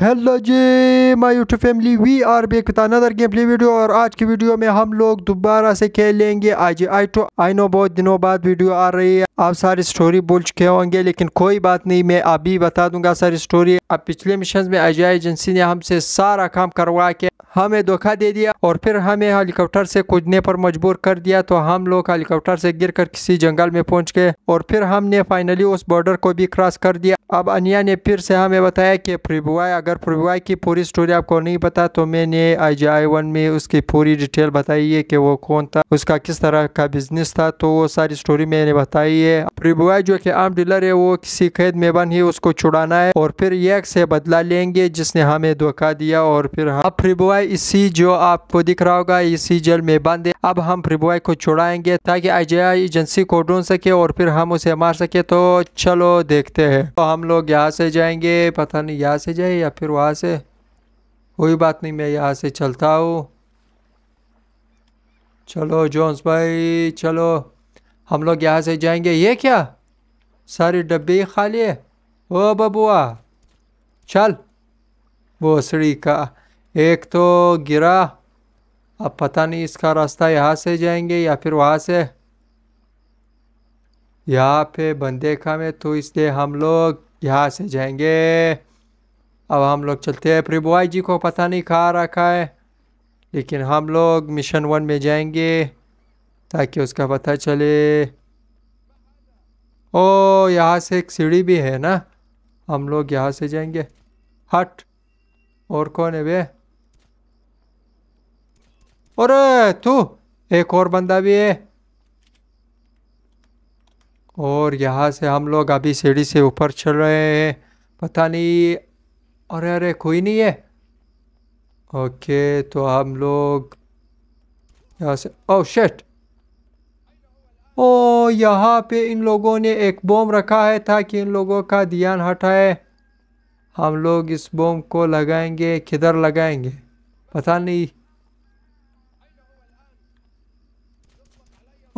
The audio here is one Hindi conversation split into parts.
hello ji my YouTube family we are back with another game play video और आज की वीडियो में हम लोग दोबारा से खेलेंगे आज आई टू आई नो बहुत दिनों बाद वीडियो आ रही है आप सारी स्टोरी बोल चुके होंगे लेकिन कोई बात नहीं मैं अभी बता दूंगा सारी स्टोरी अब पिछले मिशन में अजय एजेंसी ने हमसे सारा काम करवा के हमें धोखा दे दिया और फिर हमें हेलीकॉप्टर से कूदने पर मजबूर कर दिया तो हम लोग हेलीकॉप्टर से गिर कर किसी जंगल में पहुंच गए और फिर हमने फाइनली उस बॉर्डर को भी क्रॉस कर दिया अब अनिया ने फिर से हमें बताया कि प्रिबुआई अगर प्रिबुआई की पूरी स्टोरी आपको नहीं पता तो मैंने आई जी आई वन में उसकी पूरी डिटेल बताई है कि वो कौन था उसका किस तरह का बिजनेस था तो वो सारी स्टोरी मैंने बताई है प्रिबुआई जो कि आम डीलर है वो किसी कैद में बन ही उसको छुड़ाना है और फिर एक से बदला लेंगे जिसने हमें धोखा दिया और फिर अब इसी जो आपको दिख रहा होगा इसी जल में बांधे अब हम बॉय को छुड़ाएंगे ताकि अजय एजेंसी को ढूंढ सके और फिर हम उसे मार सके तो चलो देखते हैं तो हम लोग यहाँ से जाएंगे पता नहीं यहाँ से जाए या फिर वहाँ से कोई बात नहीं मैं यहाँ से चलता हूँ चलो जोन्स भाई चलो हम लोग यहाँ से जाएंगे ये क्या सारी डब्बे खाली है ओ बबुआ चल वो सड़ी का एक तो गिरा अब पता नहीं इसका रास्ता यहाँ से जाएंगे या फिर वहाँ से यहाँ पे बंदेखा में तो इसलिए हम लोग यहाँ से जाएंगे अब हम लोग चलते हैं प्रिबुआई जी को पता नहीं कहाँ रखा है लेकिन हम लोग मिशन वन में जाएंगे ताकि उसका पता चले ओ यहाँ से एक सीढ़ी भी है ना हम लोग यहाँ से जाएंगे हट और कौन है भैया और तू एक और बंदा भी है और यहाँ से हम लोग अभी सीढ़ी से ऊपर चल रहे हैं पता नहीं अरे अरे कोई नहीं है ओके तो हम लोग यहाँ से ओ शेट ओ यहाँ पे इन लोगों ने एक बम रखा है ताकि इन लोगों का ध्यान हटाए हम लोग इस बम को लगाएंगे किधर लगाएंगे पता नहीं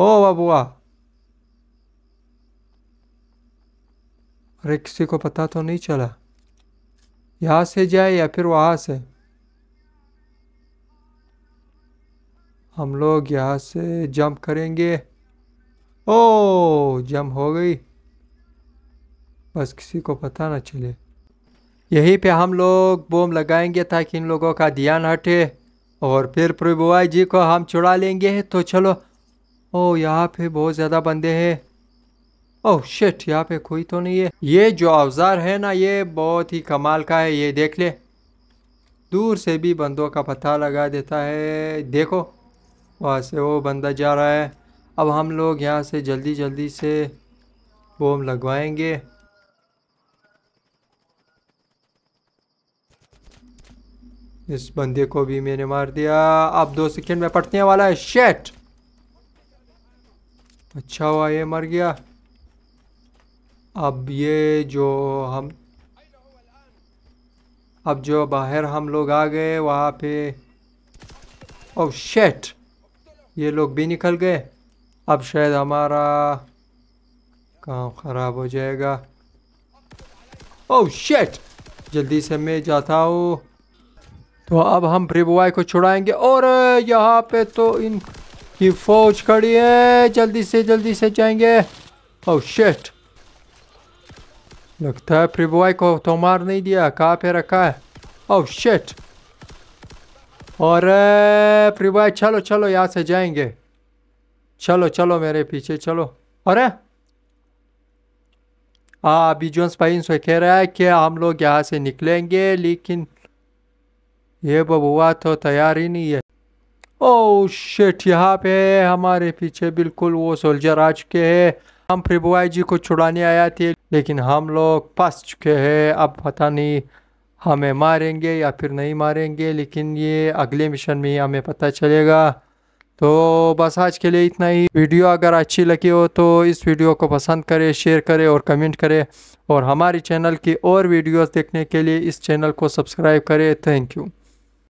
ओ बाबुआ अरे किसी को पता तो नहीं चला यहाँ से जाए या फिर वहाँ से हम लोग यहाँ से जंप करेंगे ओ जंप हो गई बस किसी को पता ना चले यहीं पे हम लोग बोम लगाएंगे ताकि इन लोगों का ध्यान हटे और फिर प्रभुआई जी को हम छुड़ा लेंगे तो चलो ओ यहाँ पे बहुत ज़्यादा बंदे हैं ओह शिट यहाँ पे कोई तो नहीं है ये जो अवजार है ना ये बहुत ही कमाल का है ये देख ले दूर से भी बंदों का पता लगा देता है देखो वहाँ से वो बंदा जा रहा है अब हम लोग यहाँ से जल्दी जल्दी से बोम लगवाएंगे इस बंदे को भी मैंने मार दिया अब दो सेकेंड में पटने वाला है शेट अच्छा हुआ ये मर गया अब ये जो हम अब जो बाहर हम लोग आ गए वहाँ पे ओह oh शेट ये लोग भी निकल गए अब शायद हमारा काम ख़राब हो जाएगा ओह oh शेट जल्दी से मैं जाता हूँ तो अब हम प्रिबुआई को छुड़ाएंगे और यहाँ पे तो इन की फौज खड़ी है जल्दी से जल्दी से जाएंगे ओह oh, शिट लगता है प्रिबॉय को तो मार नहीं दिया कहाँ पे रखा है ओह शिट और प्रिबॉय चलो चलो यहाँ से जाएंगे चलो चलो मेरे पीछे चलो अरे हाँ अभी जो भाई से कह रहा है कि हम लोग यहाँ से निकलेंगे लेकिन ये बबुआ तो तैयार ही नहीं है ओ oh, शेट यहाँ पे हमारे पीछे बिल्कुल वो सोल्जर आ चुके हैं हम प्रिबुआई जी को छुड़ाने आया थे लेकिन हम लोग फंस चुके हैं अब पता नहीं हमें मारेंगे या फिर नहीं मारेंगे लेकिन ये अगले मिशन में हमें पता चलेगा तो बस आज के लिए इतना ही वीडियो अगर अच्छी लगी हो तो इस वीडियो को पसंद करें शेयर करें और कमेंट करें और हमारे चैनल की और वीडियोस देखने के लिए इस चैनल को सब्सक्राइब करें थैंक यू